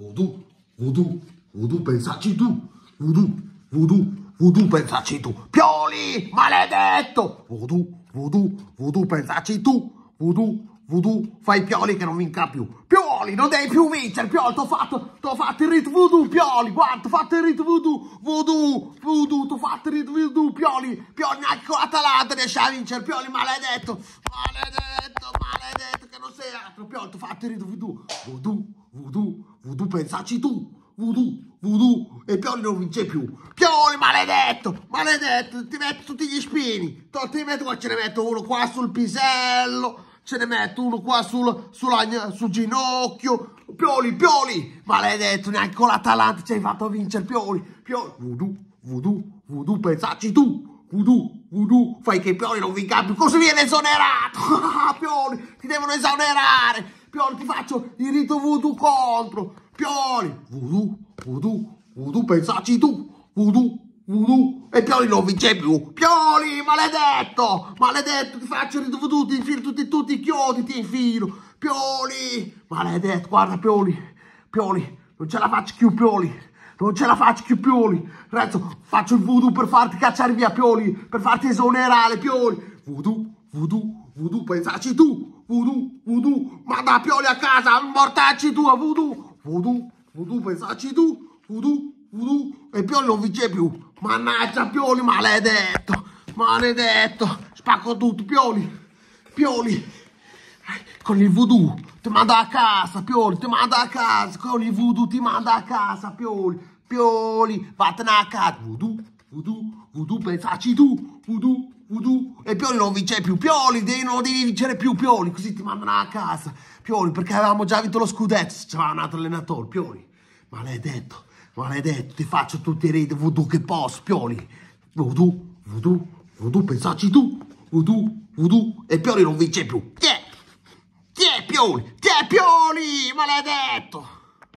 Voodoo, voodoo, voodoo, pensaci tu. Voodoo, voodoo, voodoo, pensaci tu. Pioli, maledetto. Voodoo, voodoo, voodoo, pensaci tu. Voodoo, voodoo, fai Pioli che non vinca più. Pioli, non devi più vincere. Pioli, t'ho fatto, t'ho fatto il rit voodoo, Pioli. Guarda, t'ho fatto il rit voodoo, voodoo, voodoo, t'ho fatto il rit voodoo, Pioli. Pioli, neanche con l'Atalanta riesci a vincere. Pioli, maledetto, maledetto, maledetto, che non sei altro. Pioli, t'ho fatto il rit voodoo, voodoo voodoo, voodoo, pensaci tu, voodoo, voodoo, e Pioli non vince più. Pioli, maledetto, maledetto, ti metto tutti gli spini, ti metto qua, ce ne metto uno qua sul pisello, ce ne metto uno qua sul, sulla, sul ginocchio, Pioli, Pioli, maledetto, neanche con l'Atalanta ci hai fatto vincere, Pioli, Pioli, voodoo, voodoo, voodoo, pensaci tu, voodoo, voodoo, fai che Pioli non vinca più, così viene esonerato, Pioli, ti devono esonerare, Pioli, ti faccio il rito voodoo contro. Pioli, voodoo, voodoo, voodoo, pensaci tu. Voodoo, voodoo. E Pioli non vince più. Pioli, maledetto, maledetto, ti faccio il rito voodoo, ti infilo tutti, tutti i chiodi, ti infilo. Pioli, maledetto, guarda Pioli, Pioli, non ce la faccio più Pioli. Non ce la faccio più Pioli. Renzo, faccio il voodoo per farti cacciare via Pioli, per farti esonerare Pioli. Voodoo, voodoo, Voodoo, pensaci tu! Voodoo, voodoo, manda Pioli a casa, mortacci tu a voodoo! Voodoo, voodoo, pensaci tu! Voodoo, voodoo, e Pioli non vince più! Mannaggia Pioli, maledetto! Maledetto! Spacco tutto, Pioli! Pioli! Con il voodoo ti manda a casa, Pioli, ti manda a casa, con il voodoo ti manda a casa, Pioli, Pioli, vattene a casa, voodoo, voodoo, voodoo, pensaci tu, voodoo, Voodoo. E Pioli non vince più. Pioli, devi, non devi vincere più, Pioli. Così ti mandano a casa. Pioli, perché avevamo già vinto lo scudetto. C'era un altro allenatore, Pioli. Maledetto, maledetto. Ti faccio tutti i reti, Voodoo che posso, Pioli. Voodoo, Voodoo, Voodoo, pensaci tu. Voodoo, Voodoo. E Pioli non vince più. Ti è, ti è Pioli, ti è Pioli, maledetto.